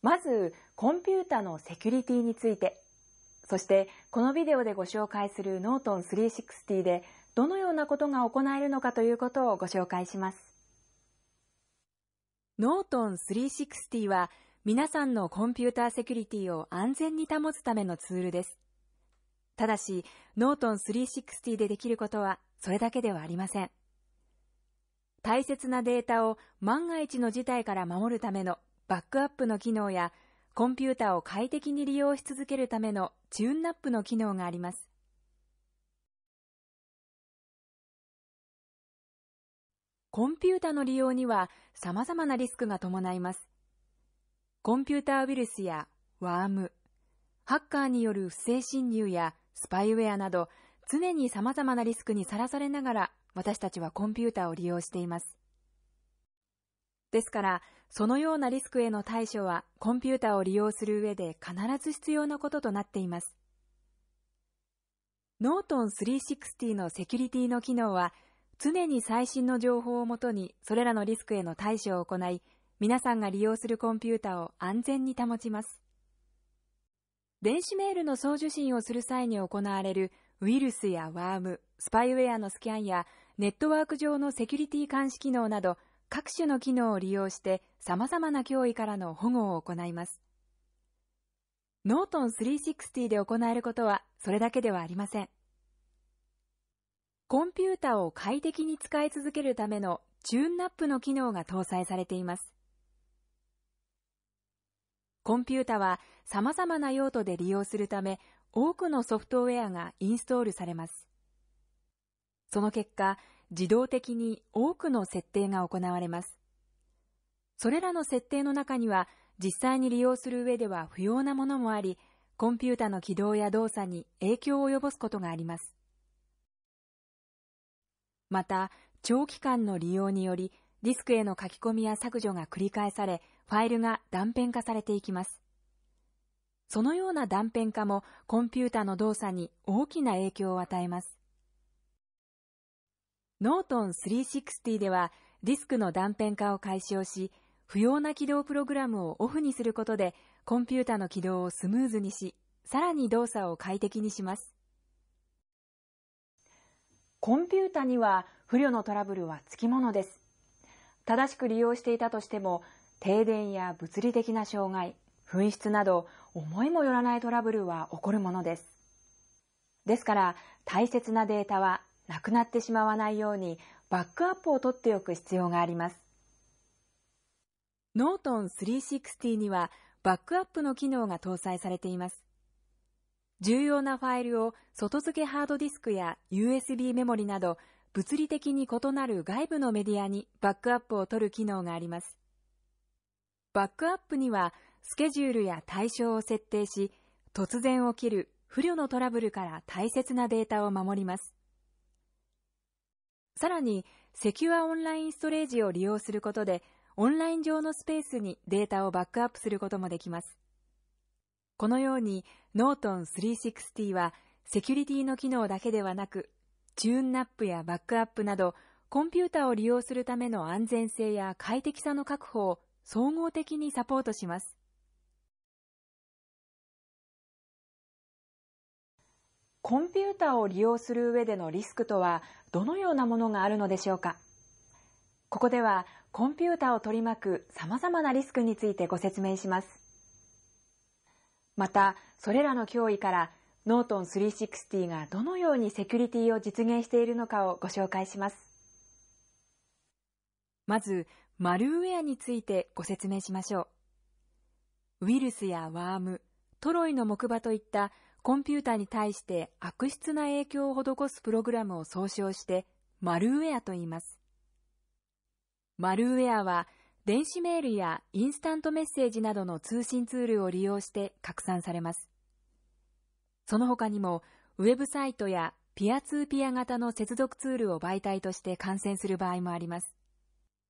まず、コンピュータのセキュリティについて、そして、このビデオでご紹介するノートン360で、どのようなことが行えるのかということをご紹介します。ノートン360は、皆さんのコンピューターセキュリティを安全に保つためのツールです。ただし、ノートン360でできることは、それだけではありません。大切なデータを万が一の事態から守るためのバックアップの機能やコンピュータを快適に利用し続けるためのチューンナップの機能があります。コンピュータの利用には様々なリスクが伴います。コンピュータウイルスやワーム、ハッカーによる不正侵入やスパイウェアなど常に様々なリスクにさらされながら私たちはコンピュータを利用しています。ですから、そのようなリスクへの対処はコンピュータを利用する上で必ず必要なこととなっています。ノートン360のセキュリティの機能は、常に最新の情報をもとにそれらのリスクへの対処を行い、皆さんが利用するコンピュータを安全に保ちます。電子メールの送受信をする際に行われるウイルスやワーム、スパイウェアのスキャンやネットワーク上のセキュリティ監視機能など各種の機能を利用して様々な脅威からの保護を行います。ノートン360で行えることはそれだけではありません。コンピュータを快適に使い続けるためのチューンナップの機能が搭載されています。コンピュータは様々な用途で利用するため、多くのソフトウェアがインストールされます。その結果、自動的に多くの設定が行われます。それらの設定の中には、実際に利用する上では不要なものもあり、コンピュータの起動や動作に影響を及ぼすことがあります。また、長期間の利用により、ディスクへの書き込みや削除が繰り返され、ファイルが断片化されていきます。そのような断片化もコンピュータの動作に大きな影響を与えます。ノートン360ではディスクの断片化を解消し、不要な起動プログラムをオフにすることで、コンピュータの起動をスムーズにし、さらに動作を快適にします。コンピュータには不慮のトラブルはつきものです。正しく利用していたとしても、停電や物理的な障害、紛失など、思いもよらないトラブルは起こるものです。ですから、大切なデータはなくなってしまわないようにバックアップを取っておく必要があります。ノートン360にはバックアップの機能が搭載されています。重要なファイルを外付けハードディスクや USB メモリなど物理的に異なる外部のメディアにバックアップを取る機能があります。バックアップにはスケジュールや対象を設定し、突然起きる不慮のトラブルから大切なデータを守ります。さらに、セキュアオンラインストレージを利用することで、オンライン上のスペースにデータをバックアップすることもできます。このように、ノートン360は、セキュリティの機能だけではなく、チューンナップやバックアップなど、コンピュータを利用するための安全性や快適さの確保を総合的にサポートします。コンピューターを利用する上でのリスクとはどのようなものがあるのでしょうかここではコンピューターを取り巻く様々なリスクについてご説明します。また、それらの脅威からノートン360がどのようにセキュリティを実現しているのかをご紹介します。まず、マルウェアについてご説明しましょう。ウイルスやワーム、トロイの木馬といったコンピュータに対して悪質な影響を施すプログラムを総称して、マルウェアと言います。マルウェアは、電子メールやインスタントメッセージなどの通信ツールを利用して拡散されます。その他にも、ウェブサイトやピアツーピア型の接続ツールを媒体として感染する場合もあります。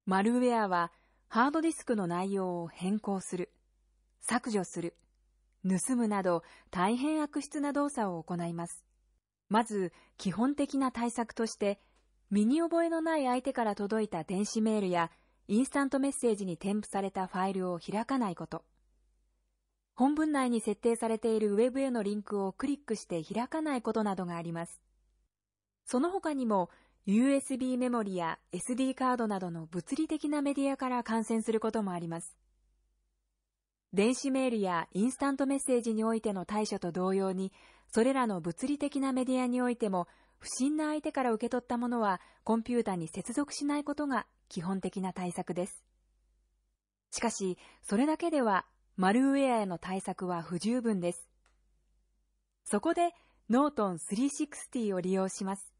マルウェアは、ハードディスクの内容を変更する、削除する、盗むなど大変悪質な動作を行います。まず、基本的な対策として、身に覚えのない相手から届いた電子メールやインスタントメッセージに添付されたファイルを開かないこと。本文内に設定されているウェブへのリンクをクリックして開かないことなどがあります。その他にも、USB メモリや SD カードなどの物理的なメディアから感染することもあります。電子メールやインスタントメッセージにおいての対処と同様に、それらの物理的なメディアにおいても、不審な相手から受け取ったものはコンピュータに接続しないことが基本的な対策です。しかし、それだけではマルウェアへの対策は不十分です。そこで、ノートン360を利用します。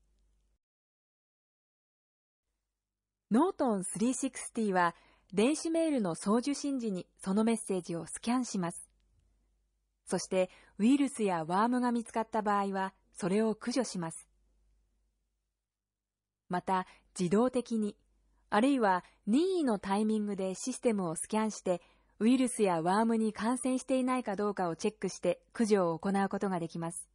ノートン360は電子メールの送受信時にそのメッセージをスキャンします。そしてウイルスやワームが見つかった場合はそれを駆除します。また自動的に、あるいは任意のタイミングでシステムをスキャンしてウイルスやワームに感染していないかどうかをチェックして駆除を行うことができます。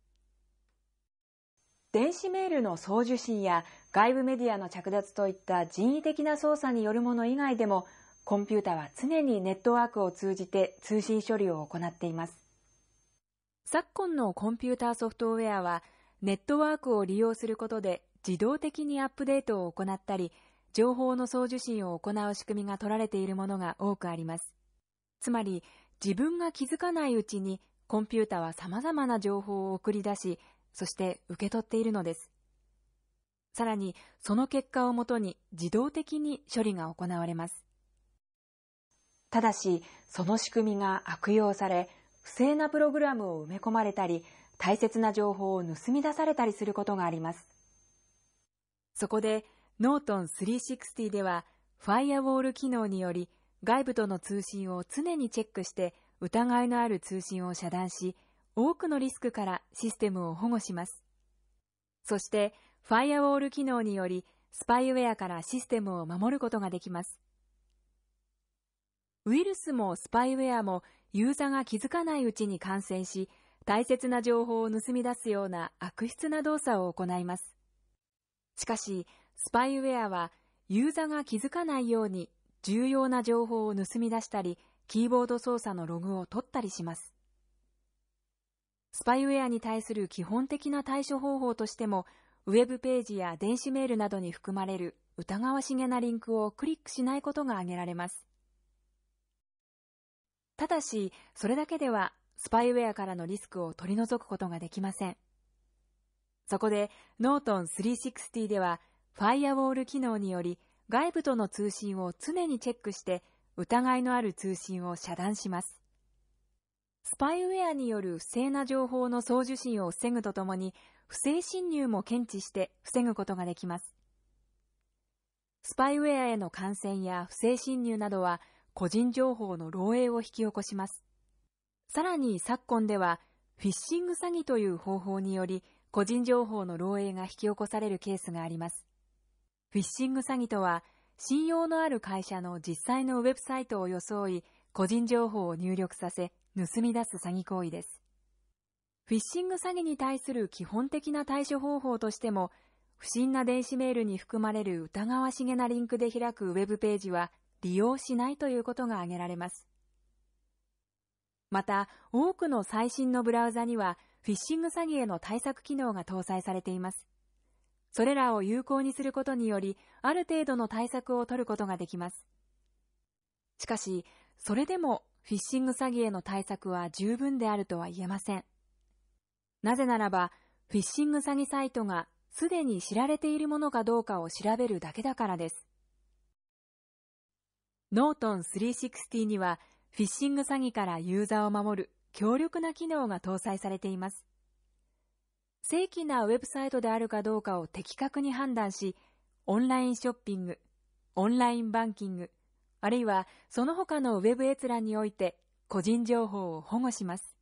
電子メールの送受信や外部メディアの着脱といった人為的な操作によるもの以外でもコンピュータは常にネットワークを通じて通信処理を行っています。昨今のコンピューターソフトウェアは、ネットワークを利用することで自動的にアップデートを行ったり、情報の送受信を行う仕組みが取られているものが多くあります。つまり、自分が気づかないうちにコンピュータは様々な情報を送り出し、そして受け取っているのです。さらに、その結果をもとに自動的に処理が行われます。ただし、その仕組みが悪用され、不正なプログラムを埋め込まれたり、大切な情報を盗み出されたりすることがあります。そこで、ノートン360では、ファイアウォール機能により、外部との通信を常にチェックして、疑いのある通信を遮断し、多くのリスクからシステムを保護します。そして、ファイアウォール機能により、スパイウェアからシステムを守ることができます。ウイルスもスパイウェアもユーザーが気づかないうちに感染し、大切な情報を盗み出すような悪質な動作を行います。しかし、スパイウェアはユーザーが気づかないように重要な情報を盗み出したり、キーボード操作のログを取ったりします。スパイウェアに対する基本的な対処方法としても、ウェブページや電子メールなどに含まれる疑わしげなリンクをクリックしないことが挙げられます。ただし、それだけではスパイウェアからのリスクを取り除くことができません。そこで、ノートン360では、ファイアウォール機能により、外部との通信を常にチェックして、疑いのある通信を遮断します。スパイウェアによる不正な情報の送受信を防ぐとともに、不正侵入も検知して防ぐことができます。スパイウェアへの感染や不正侵入などは、個人情報の漏洩を引き起こします。さらに昨今では、フィッシング詐欺という方法により、個人情報の漏洩が引き起こされるケースがあります。フィッシング詐欺とは、信用のある会社の実際のウェブサイトを装い、個人情報を入力させ、盗み出す詐欺行為です。フィッシング詐欺に対する基本的な対処方法としても、不審な電子メールに含まれる疑わしげなリンクで開くウェブページは利用しないということが挙げられます。また、多くの最新のブラウザには、フィッシング詐欺への対策機能が搭載されています。それらを有効にすることにより、ある程度の対策を取ることができます。しかし、それでもフィッシング詐欺への対策は十分であるとは言えません。なぜならば、フィッシング詐欺サイトがすでに知られているものかどうかを調べるだけだからです。ノートン360にはフィッシング詐欺からユーザーを守る強力な機能が搭載されています。正規なウェブサイトであるかどうかを的確に判断し、オンラインショッピング、オンラインバンキング、あるいはその他のウェブ閲覧において個人情報を保護します。